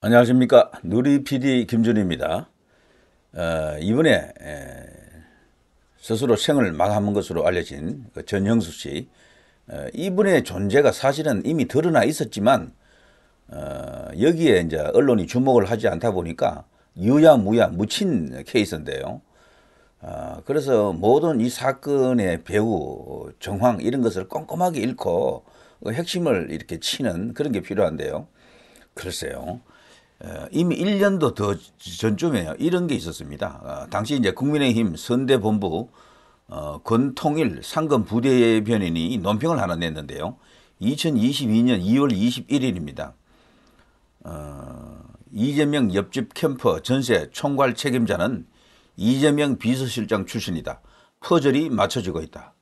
안녕하십니까 누리 PD 김준입니다. 어, 이번에 에, 스스로 생을 마감한 것으로 알려진 그 전형수 씨 에, 어, 이분의 존재가 사실은 이미 드러나 있었지만 어, 여기에 이제 언론이 주목을 하지 않다 보니까 유야무야 묻힌 케이스인데요. 어, 그래서 모든 이 사건의 배후 정황 이런 것을 꼼꼼하게 읽고 그 핵심을 이렇게 치는 그런 게 필요한데요. 글쎄요. 어, 이미 1년도 더전쯤에 이런 게 있었습니다. 어, 당시 이제 국민의힘 선대본부 어, 권통일 상근 부대변인이 논평을 하나 냈는데요. 2022년 2월 21일입니다. 이재명 옆집 캠퍼 전세 총괄 책임자는 이재명 비서실장 출신이다. 퍼즐이 맞춰지고 있다.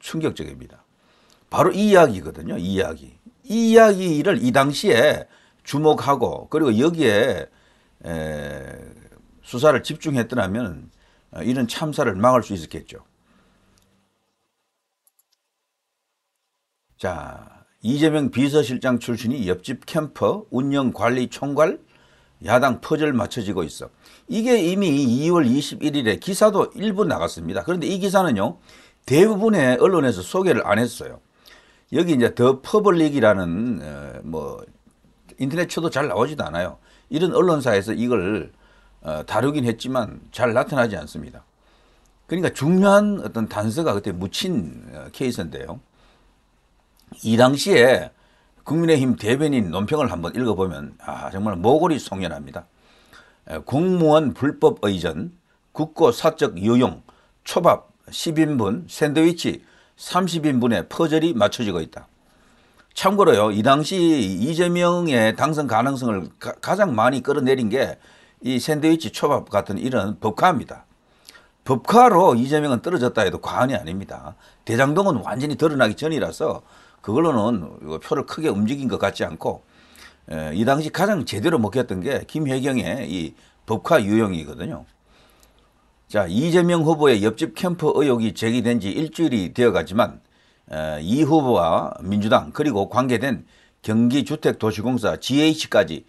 충격적입니다. 바로 이 이야기거든요. 이 이야기. 이 이야기를 이 당시에 주목하고 그리고 여기에 수사를 집중했더라면 어, 이런 참사를 막을 수 있었겠죠. 자, 이재명 비서실장 출신이 옆집 캠퍼 운영관리총괄 야당 퍼즐 맞춰지고 있어. 이게 이미 2월 21일에 기사도 일부 나갔습니다. 그런데 이 기사는요. 대부분의 언론에서 소개를 안 했어요. 여기 이제 더 퍼블릭이라는 어, 뭐 인터넷 쳐도 잘 나오지도 않아요. 이런 언론사에서 이걸 어, 다루긴 했지만 잘 나타나지 않습니다. 그러니까 중요한 어떤 단서가 그때 묻힌 어, 케이스인데요. 이 당시에 국민의힘 대변인 논평을 한번 읽어보면 아 정말 모골이 송연합니다. 공무원 불법 의전, 국고 사적 유용, 초밥 10인분, 샌드위치 30인분의 퍼즐이 맞춰지고 있다. 참고로요, 이 당시 이재명의 당선 가능성을 가, 장 많이 끌어내린 게 이 샌드위치 초밥 같은 이런 법카입니다. 법카로 이재명은 떨어졌다 해도 과언이 아닙니다. 대장동은 완전히 드러나기 전이라서 그걸로는 표를 크게 움직인 것 같지 않고 이 당시 가장 제대로 먹혔던 게 김혜경의 이 법카 유형이거든요. 자 이재명 후보의 옆집 캠프 의혹이 제기된 지 일주일이 되어가지만 어, 이 후보와 민주당 그리고 관계된 경기주택도시공사 GH까지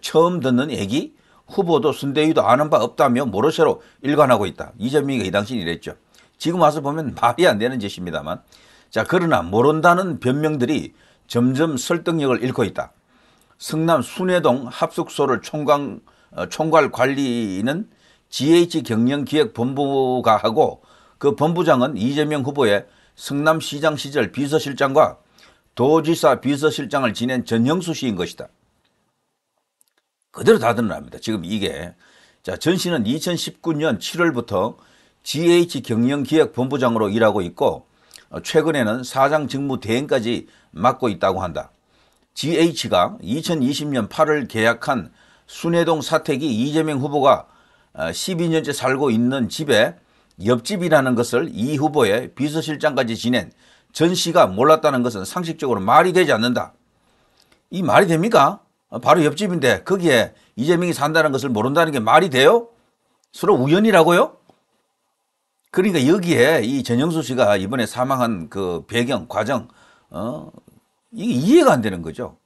처음 듣는 얘기 후보도 순대위도 아는 바 없다며 모르쇠로 일관하고 있다. 이재명이가 이 당시 이랬죠. 지금 와서 보면 말이 안 되는 짓입니다만 자 그러나 모른다는 변명들이 점점 설득력을 잃고 있다. 성남 순회동 합숙소를 총괄, 어, 총괄 관리는 GH 경영기획본부가 하고 그 본부장은 이재명 후보의 성남시장 시절 비서실장과 도지사 비서실장을 지낸 전영수 씨인 것이다. 그대로 다 드러납니다. 지금 이게 자, 전 씨는 2019년 7월부터 GH 경영기획본부장으로 일하고 있고 어, 최근에는 사장 직무 대행까지 맡고 있다고 한다. GH가 2020년 8월 계약한 순회동 사택이 이재명 후보가 12년째 어, 살고 있는 집에 옆집이라는 것을 이 후보의 비서실장까지 지낸 전 씨가 몰랐다는 것은 상식적으로 말이 되지 않는다. 이 말이 됩니까? 바로 옆집인데 거기에 이재명이 산다는 것을 모른다는 게 말이 돼요? 서로 우연이라고요? 그러니까 여기에 이 전영수 씨가 이번에 사망한 그 배경, 과정, 어, 이게 이해가 안 되는 거죠.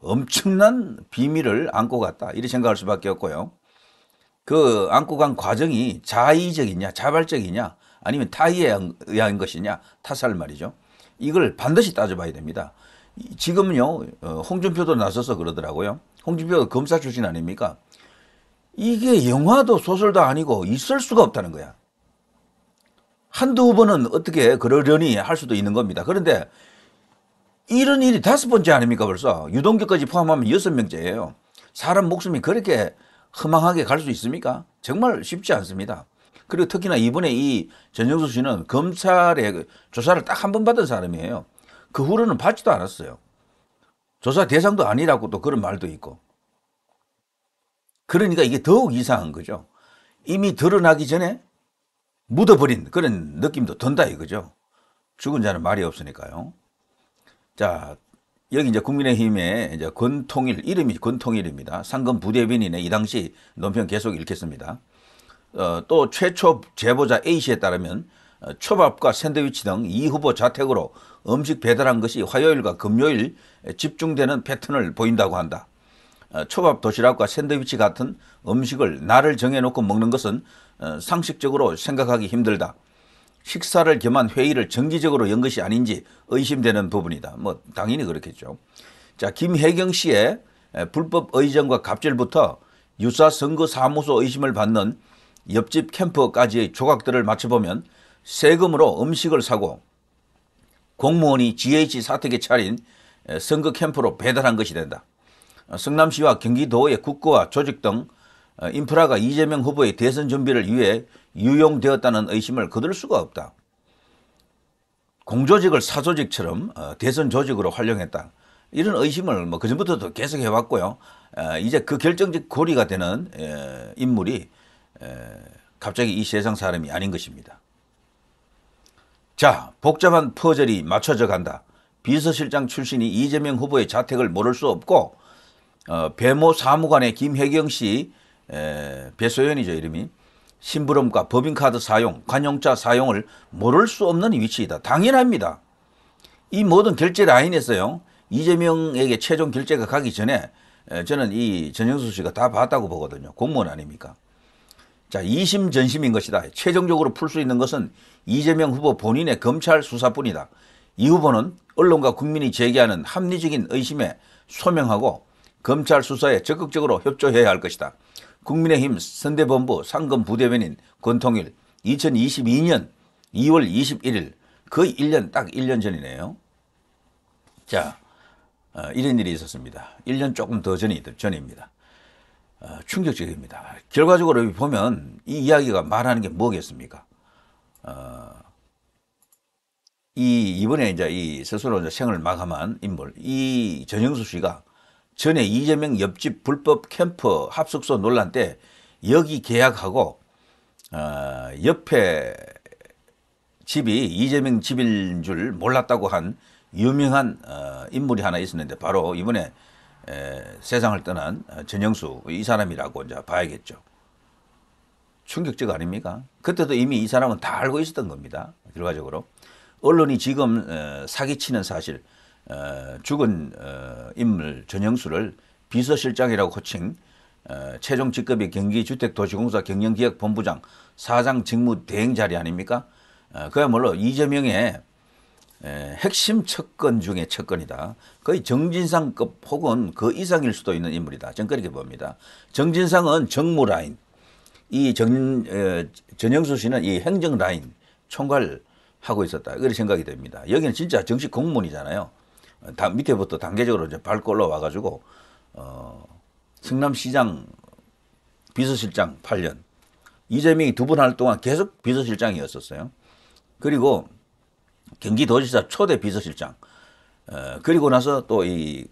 엄청난 비밀을 안고 갔다. 이렇게 생각할 수밖에 없고요. 그 안고 간 과정이 자의적이냐 자발적이냐 아니면 타의에 의한 것이냐 타살 말이죠. 이걸 반드시 따져봐야 됩니다. 지금요 어, 홍준표도 나서서 그러더라고요. 홍준표 검사 출신 아닙니까? 이게 영화도 소설도 아니고 있을 수가 없다는 거야. 한두 후보는 어떻게 그러려니 할 수도 있는 겁니다. 그런데 이런 일이 다섯 번째 아닙니까 벌써? 유동규까지 포함하면 여섯 명째예요. 사람 목숨이 그렇게 허망하게 갈 수 있습니까? 정말 쉽지 않습니다. 그리고 특히나 이번에 이 전영수 씨는 검찰의 그 조사를 딱 한 번 받은 사람이에요. 그 후로는 받지도 않았어요. 조사 대상도 아니라고 또 그런 말도 있고. 그러니까 이게 더욱 이상한 거죠. 이미 드러나기 전에 묻어버린 그런 느낌도 든다 이거죠. 죽은 자는 말이 없으니까요. 자, 여기 이제 국민의힘의 이제 권통일 이름이 권통일입니다. 상금 부대변인의 이 당시 논평 계속 읽겠습니다. 어, 또 최초 제보자 A 씨에 따르면 어, 초밥과 샌드위치 등 이 후보 자택으로 음식 배달한 것이 화요일과 금요일 집중되는 패턴을 보인다고 한다. 어, 초밥 도시락과 샌드위치 같은 음식을 날을 정해놓고 먹는 것은 어, 상식적으로 생각하기 힘들다. 식사를 겸한 회의를 정기적으로 연 것이 아닌지 의심되는 부분이다. 뭐 당연히 그렇겠죠. 자 김혜경 씨의 불법 의전과 갑질부터 유사 선거 사무소 의심을 받는 옆집 캠프까지의 조각들을 맞춰보면 세금으로 음식을 사고 공무원이 GH 사택에 차린 선거 캠프로 배달한 것이 된다. 어, 성남시와 경기도의 국고와 조직 등 어, 인프라가 이재명 후보의 대선 준비를 위해 유용되었다는 의심을 거둘 수가 없다. 공조직을 사조직처럼 어, 대선 조직으로 활용했다. 이런 의심을 뭐 그전부터도 계속 해왔고요. 어, 이제 그 결정적 고리가 되는 인물이 갑자기 이 세상 사람이 아닌 것입니다. 자, 복잡한 퍼즐이 맞춰져 간다. 비서실장 출신이 이재명 후보의 자택을 모를 수 없고 어, 배모 사무관의 김혜경 씨, 배소연이죠 이름이. 심부름과 법인카드 사용, 관용차 사용을 모를 수 없는 위치이다. 당연합니다. 이 모든 결제 라인에서요. 이재명에게 최종 결제가 가기 전에 저는 이 전영수 씨가 다 봤다고 보거든요. 공무원 아닙니까? 자, 2심 전심인 것이다. 최종적으로 풀 수 있는 것은 이재명 후보 본인의 검찰 수사뿐이다. 이 후보는 언론과 국민이 제기하는 합리적인 의심에 소명하고 검찰 수사에 적극적으로 협조해야 할 것이다. 국민의힘 선대본부 상금 부대변인 권통일 2022년 2월 21일 그 1년 딱 1년 전이네요. 자 어, 이런 일이 있었습니다. 1년 조금 더 전이 전입니다. 어, 충격적입니다. 결과적으로 보면 이 이야기가 말하는 게 뭐겠습니까? 어, 이 이번에 이제 이 스스로 이제 생을 마감한 인물 이 전영수 씨가 전에 이재명 옆집 불법 캠프 합숙소 논란 때 여기 계약하고 어, 옆에 집이 이재명 집인 줄 몰랐다고 한 유명한 어, 인물이 하나 있었는데 바로 이번에 에, 세상을 떠난 전영수 이 사람이라고 이제 봐야겠죠. 충격적 아닙니까? 그때도 이미 이 사람은 다 알고 있었던 겁니다. 결과적으로 언론이 지금 에, 어, 사기치는 사실 어, 죽은 어, 인물 전영수를 비서실장이라고 호칭 어, 최종 직급이 경기주택도시공사 경영기획본부장 사장 직무 대행 자리 아닙니까? 어, 그야말로 이재명의 에, 핵심 척건 중에 척건이다. 거의 정진상급 혹은 그 이상일 수도 있는 인물이다. 전 그렇게 봅니다. 정진상은 정무라인, 이 정, 전영수 씨는 이 행정라인 총괄 하고 있었다. 그렇게 생각이 됩니다. 여기는 진짜 정식 공무원이잖아요. 다 밑에부터 단계적으로 이제 밟고 올라와 가지고 어 성남시장 비서실장 8년 이재명이 두번할 동안 계속 비서실장이었었어요. 그리고 경기도지사 초대 비서실장 어, 그리고 나서 또 이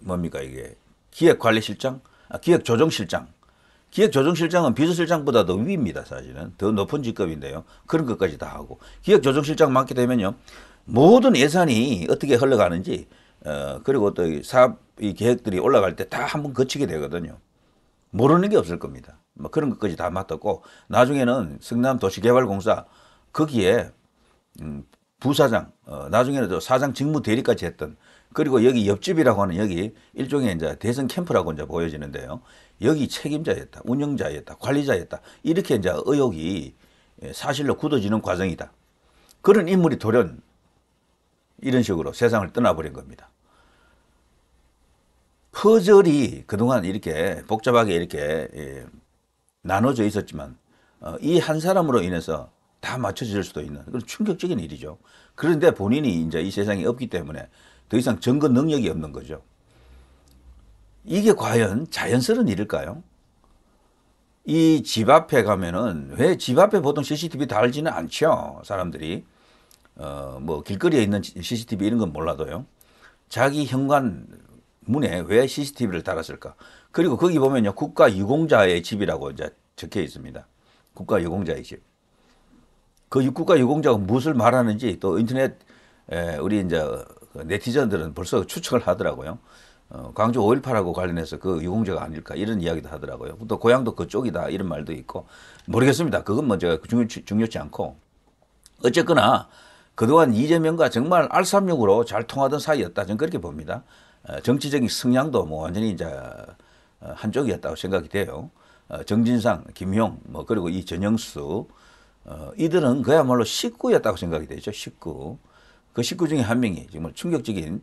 뭡니까 이게 기획관리실장 아, 기획조정실장 기획조정실장은 비서실장보다 더 위입니다 사실은 더 높은 직급인데요 그런 것까지 다 하고 기획조정실장 맡게 되면요 모든 예산이 어떻게 흘러가는지 어, 그리고 또 사업 이 계획들이 올라갈 때 다 한 번 거치게 되거든요. 모르는 게 없을 겁니다. 뭐 그런 것까지 다 맡았고 나중에는 성남도시개발공사 거기에 음, 부사장 어, 나중에는 또 사장 직무 대리까지 했던 그리고 여기 옆집이라고 하는 여기 일종의 이제 대선 캠프라고 이제 보여지는데요. 여기 책임자였다, 운영자였다, 관리자였다 이렇게 이제 의혹이 예, 사실로 굳어지는 과정이다. 그런 인물이 돌연 이런 식으로 세상을 떠나버린 겁니다. 퍼즐이 그동안 이렇게 복잡하게 이렇게 예, 나눠져 있었지만 어, 이한 사람으로 인해서 다 맞춰질 수도 있는 그런 충격적인 일이죠. 그런데 본인이 이제 이 세상에 없기 때문에 더 이상 증거 능력이 없는 거죠. 이게 과연 자연스러운 일일까요? 이 집 앞에 가면은 왜 집 앞에 보통 CCTV 달지는 않죠. 사람들이. 어, 뭐 길거리에 있는 CCTV 이런 건 몰라도요. 자기 현관 문에 왜 CCTV를 달았을까? 그리고 거기 보면요. 국가 유공자의 집이라고 이제 적혀 있습니다. 국가 유공자의 집. 그 국가 유공자가 무엇을 말하는지 또 인터넷 에, 우리 이제 그 네티즌들은 벌써 추측을 하더라고요. 어, 광주 5.18하고 관련해서 그 유공자가 아닐까 이런 이야기도 하더라고요. 또 고향도 그쪽이다 이런 말도 있고 모르겠습니다. 그건 뭐 제가 중요, 중요치 않고 어쨌거나 그동안 이재명과 정말 알삼육으로 잘 통하던 사이였다. 저는 그렇게 봅니다. 어, 정치적인 성향도 뭐 완전히 이제 어, 한쪽이었다고 생각이 돼요. 어, 정진상, 김용, 뭐 그리고 이 전영수 이들은 그야말로 식구였다고 생각이 되죠. 식구. 그 식구 중에 한 명이 정말 충격적인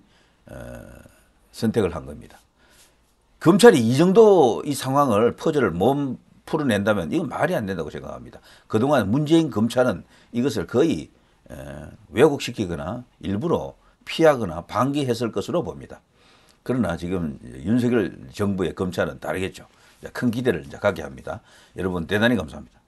선택을 한 겁니다. 검찰이 이 정도 이 상황을 퍼즐을 몸 풀어낸다면 이건 말이 안 된다고 생각합니다. 그동안 문재인 검찰은 이것을 거의 왜곡시키거나 일부러 피하거나 방기했을 것으로 봅니다. 그러나 지금 윤석열 정부의 검찰은 다르겠죠. 큰 기대를 가게 합니다. 여러분 대단히 감사합니다.